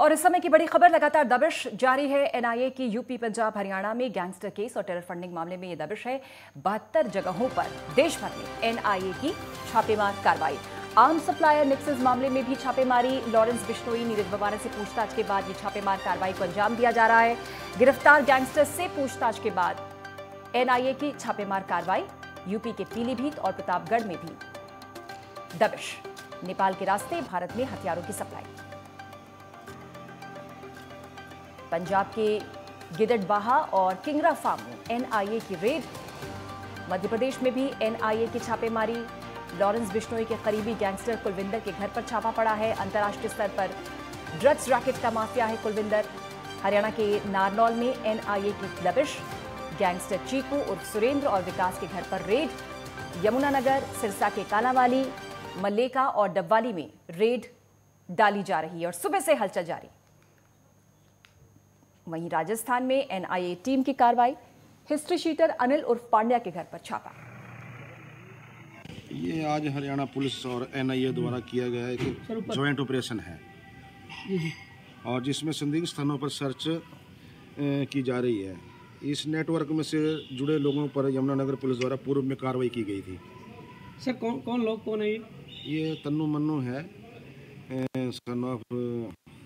और इस समय की बड़ी खबर लगातार दबिश जारी है एनआईए की यूपी पंजाब हरियाणा में गैंगस्टर केस और टेरर फंडिंग मामले में यह दबिश है बहत्तर जगहों पर देश भर में एनआईए की छापेमार कार्रवाई आर्म सप्लायर निक्सेस मामले में भी छापेमारी लॉरेंस बिश्नोई नीरज बवाना से पूछताछ के बाद ये छापेमार कार्रवाई को अंजाम दिया जा रहा है गिरफ्तार गैंगस्टर से पूछताछ के बाद एनआईए की छापेमार कार्रवाई यूपी के पीलीभीत और प्रतापगढ़ में भी दबिश नेपाल के रास्ते भारत में हथियारों की सप्लाई पंजाब के गिदड़बाहा और किंगरा फार्म में एनआईए की रेड मध्य प्रदेश में भी एनआईए की छापेमारी लॉरेंस बिश्नोई के करीबी गैंगस्टर कुलविंदर के घर पर छापा पड़ा है अंतर्राष्ट्रीय स्तर पर ड्रग्स रैकेट का माफिया है कुलविंदर हरियाणा के नारनौल में एनआईए की दबिश गैंगस्टर चीकू उर्फ सुरेंद्र और विकास के घर पर रेड यमुनानगर सिरसा के कालावाली मल्लेका और डब्वाली में रेड डाली जा रही है और सुबह से हलचल जारी वहीं राजस्थान में एनआईए टीम की कार्रवाई हिस्ट्री शीटर अनिल उर्फ पांड्या के घर पर छापा ये आज हरियाणा पुलिस और एनआईए द्वारा किया गया एक ज्वाइंट ऑपरेशन है और जिसमें संदिग्ध स्थानों पर सर्च की जा रही है इस नेटवर्क में से जुड़े लोगों पर यमुनानगर पुलिस द्वारा पूर्व में कार्रवाई की गई थी सर कौन कौन लोग कौन है ये तन्नू मन्नू है सन ऑफ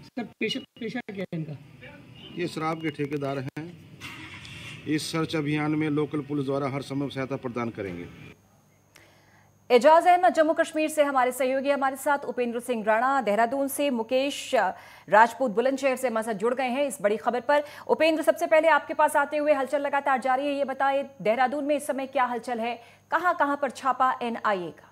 सर पेशा पेशा क्या है इनका ये शराब के ठेकेदार हैं इस सर्च अभियान में लोकल पुलिस द्वारा हर संभव सहायता प्रदान करेंगे एजाज अहमद जम्मू कश्मीर से हमारे सहयोगी हमारे साथ उपेंद्र सिंह राणा देहरादून से मुकेश राजपूत बुलंदशहर से हमारे साथ जुड़ गए हैं इस बड़ी खबर पर उपेंद्र सबसे पहले आपके पास आते हुए हलचल लगातार जारी है ये बताए देहरादून में इस समय क्या हलचल है कहां कहां पर छापा एनआईए का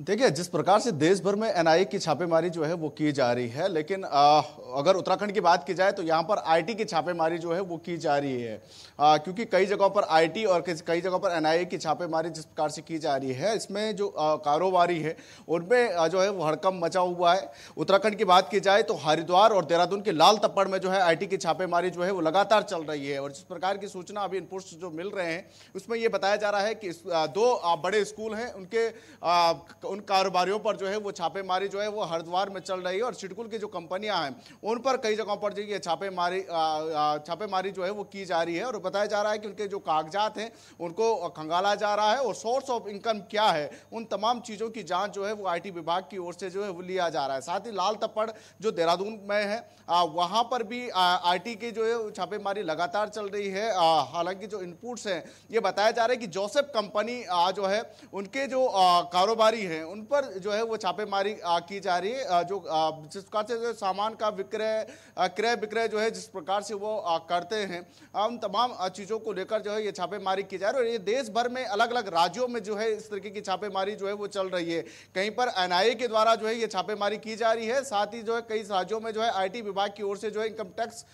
देखिए जिस प्रकार से देश भर में एनआईए की छापेमारी जो है वो की जा रही है लेकिन आ, अगर उत्तराखंड की बात की जाए तो यहाँ पर आईटी की छापेमारी जो है वो की जा रही है आ, क्योंकि कई जगहों पर आईटी और कई जगहों पर एनआईए की छापेमारी जिस प्रकार से की जा रही है इसमें जो आ, कारोबारी है उनमें जो है वो हड़कम मचा हुआ है उत्तराखंड की बात की जाए तो हरिद्वार और देहरादून के लाल तप्पड़ में जो है आई की छापेमारी जो है वो लगातार चल रही है और जिस प्रकार की सूचना अभी इनपुट्स जो मिल रहे हैं उसमें ये बताया जा रहा है कि दो बड़े स्कूल हैं उनके उन कारोबारियों पर जो है वो छापेमारी जो है वो हरिद्वार में चल रही है और सिडकुल की जो कंपनियां हैं उन पर कई जगहों पर जो ये छापेमारी छापेमारी जो है वो की जा रही है और बताया जा रहा है कि उनके जो कागजात हैं उनको खंगाला जा रहा है और सोर्स ऑफ इनकम क्या है उन तमाम चीज़ों की जाँच जो है वो आई विभाग की ओर से जो है वो लिया जा रहा है साथ ही लाल तप्पड़ जो देहरादून में है वहाँ पर भी आई की जो है छापेमारी लगातार चल रही है हालांकि जो इनपुट्स हैं ये बताया जा रहा है कि जोसेफ कंपनी जो है उनके जो कारोबारी है हैं उन पर जो है वो छापेमारी की जा रही है जो जिस प्रकार से सामान का विक्रय क्रय विक्रय जो है जिस प्रकार से वो करते हैं उन तमाम चीज़ों को लेकर जो है ये छापेमारी की जा रही है और ये देश भर में अलग अलग राज्यों में जो है इस तरीके की छापेमारी जो है वो चल रही है कहीं पर एन के द्वारा जो है ये छापेमारी की जा रही है साथ ही जो है कई राज्यों में जो है आई विभाग की ओर से जो है इनकम टैक्स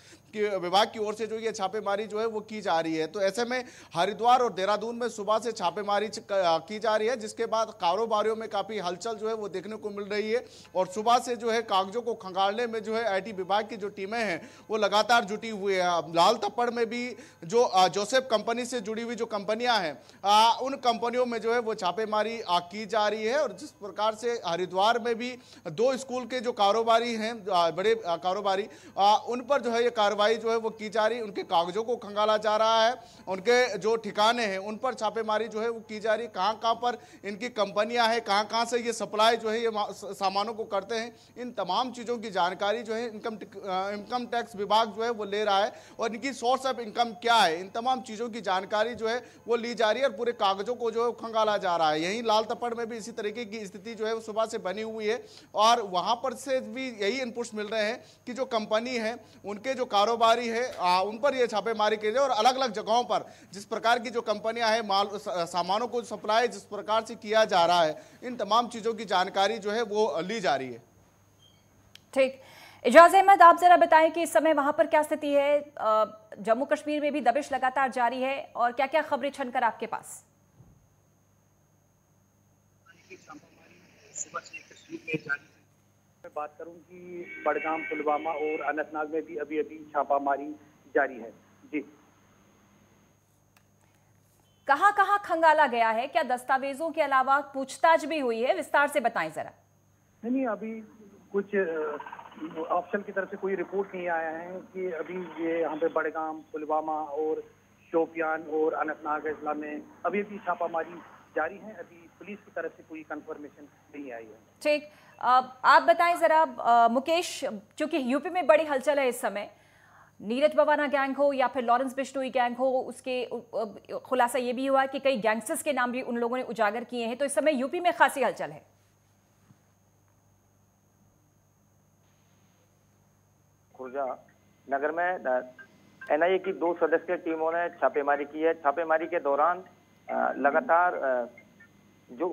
विभाग की ओर से जो ये छापेमारी जो है वो की जा रही है तो ऐसे में हरिद्वार और देहरादून में सुबह से छापेमारी की जा रही है जिसके बाद कारोबारियों में काफ़ी हलचल जो है वो देखने को मिल रही है और सुबह से जो है कागजों को खंगालने में जो है आईटी विभाग की जो टीमें हैं वो लगातार जुटी हुई है लाल तप्पड़ में भी जो जोसेफ कंपनी से जुड़ी हुई जो कंपनियां हैं उन कंपनियों में जो है वो छापेमारी की जा रही है और जिस प्रकार से हरिद्वार में भी दो स्कूल के जो कारोबारी हैं बड़े कारोबारी उन पर जो है ये कार्रवाई कार्रवाई जो है वो की जा रही है उनके कागजों को खंगाला जा रहा है उनके जो ठिकाने हैं उन पर छापेमारी जो है वो की जा रही है कहाँ कहाँ पर इनकी कंपनियाँ हैं कहाँ कहाँ से ये सप्लाई जो है ये सामानों को करते हैं इन तमाम चीज़ों की जानकारी जो है इनकम इनकम टैक्स विभाग जो है वो ले रहा है और इनकी सोर्स ऑफ इनकम क्या है इन तमाम चीज़ों की जानकारी जो है वो ली जा रही है और पूरे कागजों को जो है खंगाला जा रहा है यहीं लाल तपड़ में भी इसी तरीके की स्थिति जो है वो सुबह से बनी हुई है और वहाँ पर से भी यही इनपुट्स मिल रहे हैं कि जो कंपनी है उनके जो कारोबार कारोबारी है आ, उन पर ये छापेमारी की जाए और अलग अलग जगहों पर जिस प्रकार की जो कंपनियां हैं माल सामानों को सप्लाई जिस प्रकार से किया जा रहा है इन तमाम चीज़ों की जानकारी जो है वो ली जा रही है ठीक इजाज़ अहमद आप जरा बताएं कि इस समय वहां पर क्या स्थिति है जम्मू कश्मीर में भी दबिश लगातार जारी है और क्या क्या खबरें छनकर आपके पास सुबह से कश्मीर में जारी बात करूं कि बड़गाम पुलवामा और अनंतनाग में भी अभी अभी छापामारी जारी है जी कहां कहां खंगाला गया है क्या दस्तावेजों के अलावा पूछताछ भी हुई है विस्तार से बताएं जरा नहीं अभी कुछ ऑप्शन की तरफ से कोई रिपोर्ट नहीं आया है कि अभी ये यहाँ पे बड़गाम पुलवामा और शोपियान और अनंतनाग जिला में अभी भी छापामारी जारी है अभी पुलिस की तरफ से कोई कंफर्मेशन नहीं आई है ठीक आप बताएं जरा मुकेश चूंकि यूपी में बड़ी हलचल है इस समय नीरज बवाना गैंग हो या फिर लॉरेंस बिश्नोई गैंग हो उसके खुलासा ये भी हुआ कि कई गैंगस्टर्स के नाम भी उन लोगों ने उजागर किए हैं तो इस समय यूपी में खासी हलचल है खुर्जा नगर में एनआईए की दो सदस्यीय टीमों ने छापेमारी की है छापेमारी के दौरान लगातार जो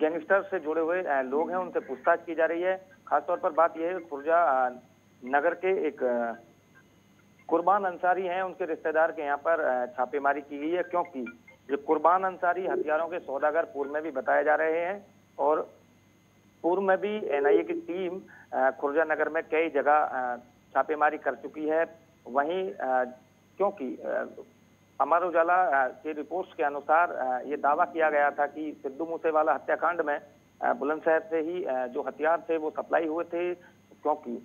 गैंगस्टर से जुड़े हुए लोग हैं उनसे पूछताछ की जा रही है खासतौर पर बात यह है खुर्जा नगर के एक कुर्बान अंसारी हैं उनके रिश्तेदार के यहाँ पर छापेमारी की गई है क्योंकि ये कुर्बान अंसारी हथियारों के सौदागर पूर्व में भी बताए जा रहे हैं और पूर्व में भी एनआईए की टीम खुर्जा नगर में कई जगह छापेमारी कर चुकी है वहीं क्योंकि अमर उजाला की रिपोर्ट के अनुसार ये दावा किया गया था कि सिद्धू मूसेवाला हत्याकांड में बुलंदशहर से ही जो हथियार थे वो सप्लाई हुए थे क्योंकि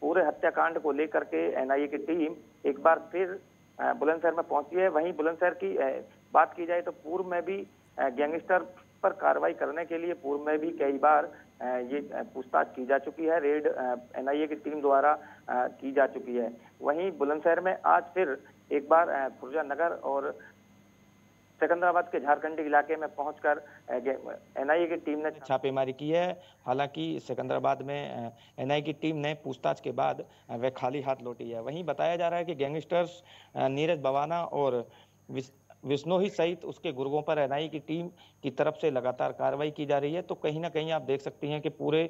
पूरे हत्याकांड को लेकर के एनआईए की टीम एक बार फिर बुलंदशहर में पहुंची है वहीं बुलंदशहर की बात की जाए तो पूर्व में भी गैंगस्टर पर कार्रवाई करने के लिए पूर्व में भी कई बार ये पूछताछ की जा चुकी है रेड एनआईए की टीम द्वारा की जा चुकी है वहीं बुलंदशहर में आज फिर एक बार पुरजा नगर और सिकंदराबाद के झारखंडी इलाके में पहुंचकर एनआईए की टीम ने छापेमारी की है हालांकि सिकंदराबाद में एनआईए की टीम ने पूछताछ के बाद वह खाली हाथ लौटी है वहीं बताया जा रहा है कि गैंगस्टर्स नीरज बवाना और विष्णोही सहित उसके गुर्गों पर एनआईए की टीम की तरफ से लगातार कार्रवाई की जा रही है तो कहीं ना कहीं आप देख सकती हैं कि पूरे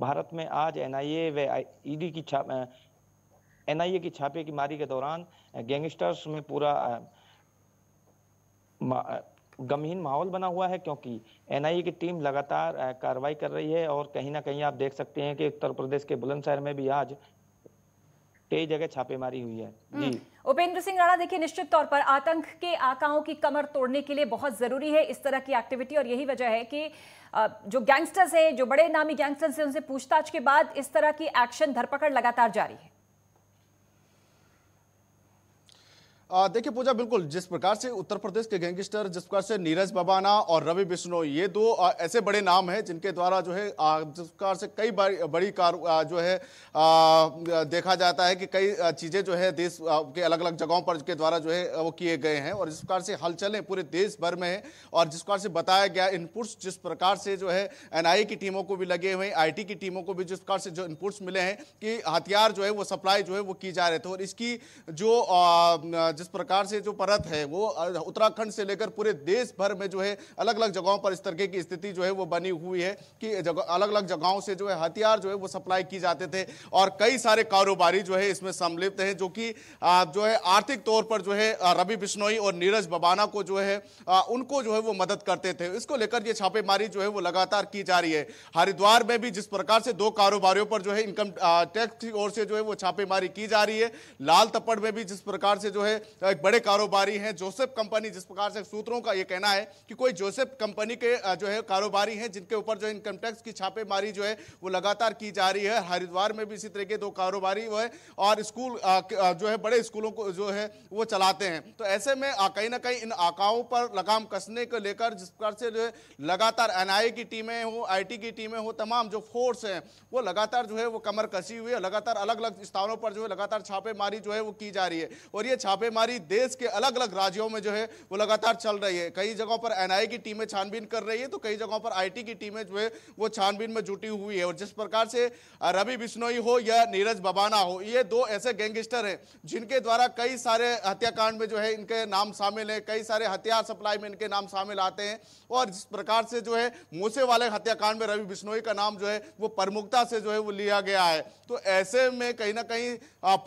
भारत में आज एनआईए व ईडी की छाप एनआईए की छापे की मारी के दौरान गैंगस्टर्स में पूरा गमहीन माहौल बना हुआ है क्योंकि एनआईए की टीम लगातार कार्रवाई कर रही है और कहीं ना कहीं आप देख सकते हैं कि उत्तर प्रदेश के बुलंदशहर में भी आज कई जगह छापेमारी हुई है हम्म। जी उपेंद्र सिंह राणा देखिए निश्चित तौर पर आतंक के आकाओं की कमर तोड़ने के लिए बहुत जरूरी है इस तरह की एक्टिविटी और यही वजह है कि जो गैंगस्टर्स हैं जो बड़े नामी गैंगस्टर्स हैं उनसे पूछताछ के बाद इस तरह की एक्शन धरपकड़ लगातार जारी है देखिए पूजा बिल्कुल जिस प्रकार से उत्तर प्रदेश के गैंगस्टर जिस प्रकार से नीरज बबाना और रवि बिश्नो ये दो ऐसे बड़े नाम हैं जिनके द्वारा जो है जिस प्रकार से कई बड़ी बड़ी कार जो है देखा जाता है कि कई चीज़ें जो है देश के अलग अलग जगहों पर के द्वारा जो है वो किए गए हैं और जिस प्रकार से हलचलें पूरे देश भर में हैं और जिस प्रकार से बताया गया इनपुट्स जिस प्रकार से जो है एन की टीमों को भी लगे हुए हैं आई की टीमों को भी जिस प्रकार से जो इनपुट्स मिले हैं कि हथियार जो है वो सप्लाई जो है वो की जा रहे थे और इसकी जो जिस प्रकार से जो परत है वो उत्तराखंड से लेकर पूरे देश भर में जो है अलग अलग जगहों पर इस तरह की स्थिति जो है वो बनी हुई है कि अलग अलग जगहों से जो है हथियार जो है वो सप्लाई की जाते थे और कई सारे कारोबारी जो है इसमें सम्मिलित हैं जो कि जो है आर्थिक तौर पर जो है रवि बिश्नोई और नीरज बबाना को जो है उनको जो है वो मदद करते थे इसको लेकर ये छापेमारी जो है वो लगातार की जा रही है हरिद्वार में भी जिस प्रकार से दो कारोबारियों पर जो है इनकम टैक्स की ओर से जो है वो छापेमारी की जा रही है लाल तपड़ में भी जिस प्रकार से जो है एक बड़े कारोबारी हैं जोसेफ कंपनी जिस प्रकार से सूत्रों का ये कहना है कि कोई जोसेफ कंपनी के जो है कारोबारी हैं जिनके ऊपर जो इनकम टैक्स की छापेमारी जो है वो लगातार की जा रही है हरिद्वार में भी इसी तरह के दो कारोबारी वो और स्कूल जो है बड़े स्कूलों को जो है वो चलाते हैं तो ऐसे में कहीं ना कहीं इन आकाओं पर लगाम कसने को लेकर जिस प्रकार से जो है लगातार एन की टीमें हो आई की टीमें हो तमाम जो फोर्स हैं वो लगातार जो है वो कमर कसी हुई है लगातार अलग अलग स्थानों पर जो है लगातार छापेमारी जो है वो की जा रही है और ये छापेमारी हमारी देश के अलग अलग राज्यों में जो है वो लगातार चल रही है कई जगहों पर एनआई की टीमें छानबीन कर रही है तो कई जगहों पर आईटी की टीमें जो है वो छानबीन में जुटी हुई है और जिस प्रकार से रवि बिश्नोई हो या नीरज बबाना हो ये दो ऐसे गैंगस्टर हैं जिनके द्वारा कई सारे हत्याकांड में जो है इनके नाम शामिल है कई सारे हथियार सप्लाई में इनके नाम शामिल आते हैं और जिस प्रकार से जो है मूसे वाले हत्याकांड में रवि बिश्नोई का नाम जो है वो प्रमुखता से जो है वो लिया गया है तो ऐसे में कहीं ना कहीं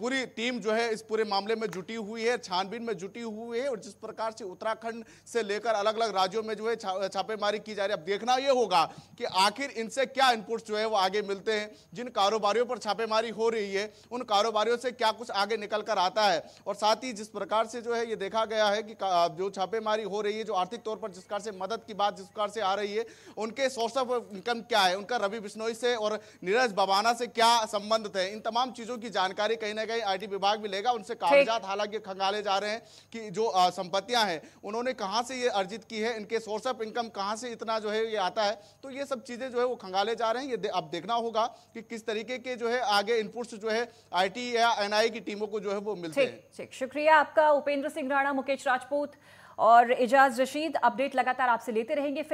पूरी टीम जो है इस पूरे मामले में जुटी हुई है छानबीन में जुटी हुई है और जिस प्रकार से उत्तराखंड से लेकर अलग अलग राज्यों में जो है छापेमारी की जा रही है अब देखना यह होगा कि आखिर इनसे क्या इनपुट जो है वो आगे मिलते हैं जिन कारोबारियों पर छापेमारी हो रही है उन कारोबारियों से क्या कुछ आगे निकल कर आता है और साथ ही जिस प्रकार से जो है ये देखा गया है कि जो छापेमारी हो रही है जो आर्थिक तौर पर जिस प्रकार से मदद की बात जिस प्रकार से आ रही है उनके सोर्स ऑफ इनकम क्या है उनका रवि बिश्नोई से और नीरज बबाना से क्या संबंध थे इन तमाम चीजों की जानकारी कहीं ना कहीं आई विभाग भी लेगा उनसे कागजात हालांकि निकाले जा रहे हैं कि जो संपत्तियां हैं उन्होंने कहाँ से ये अर्जित की है इनके सोर्स ऑफ इनकम कहाँ से इतना जो है ये आता है तो ये सब चीज़ें जो है वो खंगाले जा रहे हैं ये अब देखना होगा कि किस तरीके के जो है आगे इनपुट्स जो है आई या एन की टीमों को जो है वो मिलते हैं ठीक शुक्रिया आपका उपेंद्र सिंह राणा मुकेश राजपूत और एजाज रशीद अपडेट लगातार आपसे लेते रहेंगे